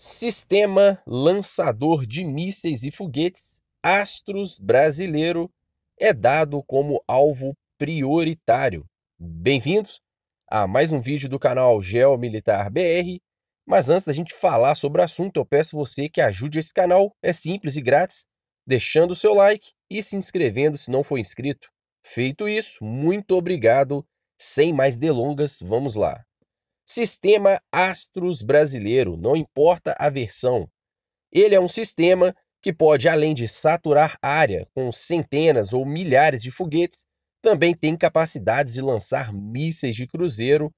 Sistema Lançador de Mísseis e Foguetes Astros Brasileiro é dado como alvo prioritário. Bem-vindos a mais um vídeo do canal Geomilitar BR. Mas antes da gente falar sobre o assunto, eu peço você que ajude esse canal, é simples e grátis, deixando o seu like e se inscrevendo se não for inscrito. Feito isso, muito obrigado. Sem mais delongas, vamos lá. Sistema Astros Brasileiro, não importa a versão. Ele é um sistema que pode, além de saturar a área com centenas ou milhares de foguetes, também tem capacidades de lançar mísseis de cruzeiro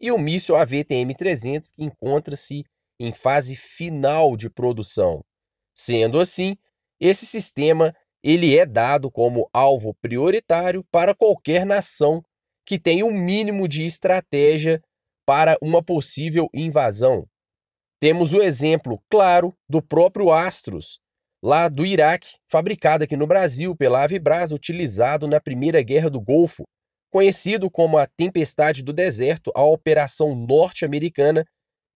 e o míssil AVTM-300 que encontra-se em fase final de produção. Sendo assim, esse sistema ele é dado como alvo prioritário para qualquer nação que tenha o um mínimo de estratégia para uma possível invasão. Temos o exemplo claro do próprio Astros, lá do Iraque, fabricado aqui no Brasil pela Avibraz, utilizado na Primeira Guerra do Golfo, conhecido como a Tempestade do Deserto, a operação norte-americana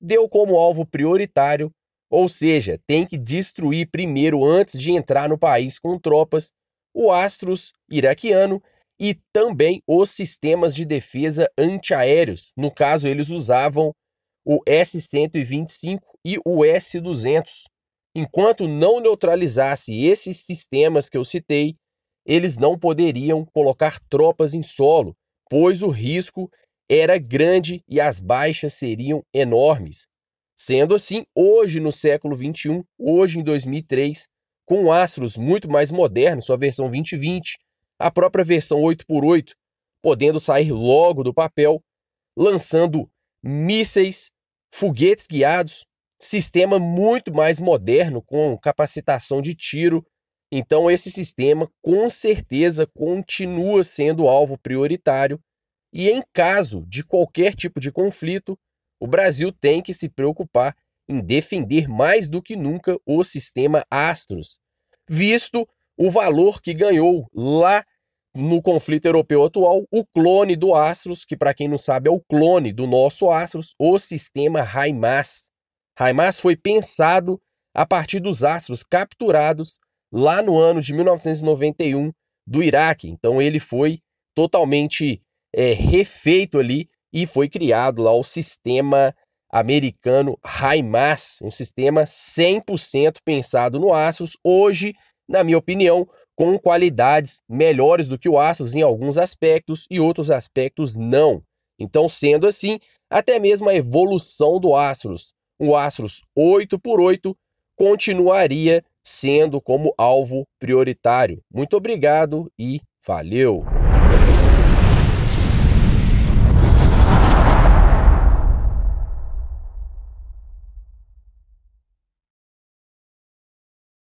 deu como alvo prioritário, ou seja, tem que destruir primeiro antes de entrar no país com tropas, o Astros iraquiano e também os sistemas de defesa antiaéreos. No caso, eles usavam o S-125 e o S-200. Enquanto não neutralizasse esses sistemas que eu citei, eles não poderiam colocar tropas em solo, pois o risco era grande e as baixas seriam enormes. Sendo assim, hoje no século 21, hoje em 2003, com astros muito mais modernos, sua versão 2020, a própria versão 8x8, podendo sair logo do papel, lançando mísseis, foguetes guiados, sistema muito mais moderno com capacitação de tiro. Então, esse sistema com certeza continua sendo alvo prioritário. E em caso de qualquer tipo de conflito, o Brasil tem que se preocupar em defender mais do que nunca o sistema Astros, visto o valor que ganhou lá no conflito europeu atual, o clone do Astros, que para quem não sabe é o clone do nosso Astros, o sistema Raimas. Raimas foi pensado a partir dos astros capturados lá no ano de 1991 do Iraque. Então ele foi totalmente é, refeito ali e foi criado lá o sistema americano HIMARS, um sistema 100% pensado no Astros. Hoje na minha opinião, com qualidades melhores do que o Astros em alguns aspectos e outros aspectos não. Então, sendo assim, até mesmo a evolução do Astros, o Astros 8 por 8 continuaria sendo como alvo prioritário. Muito obrigado e valeu.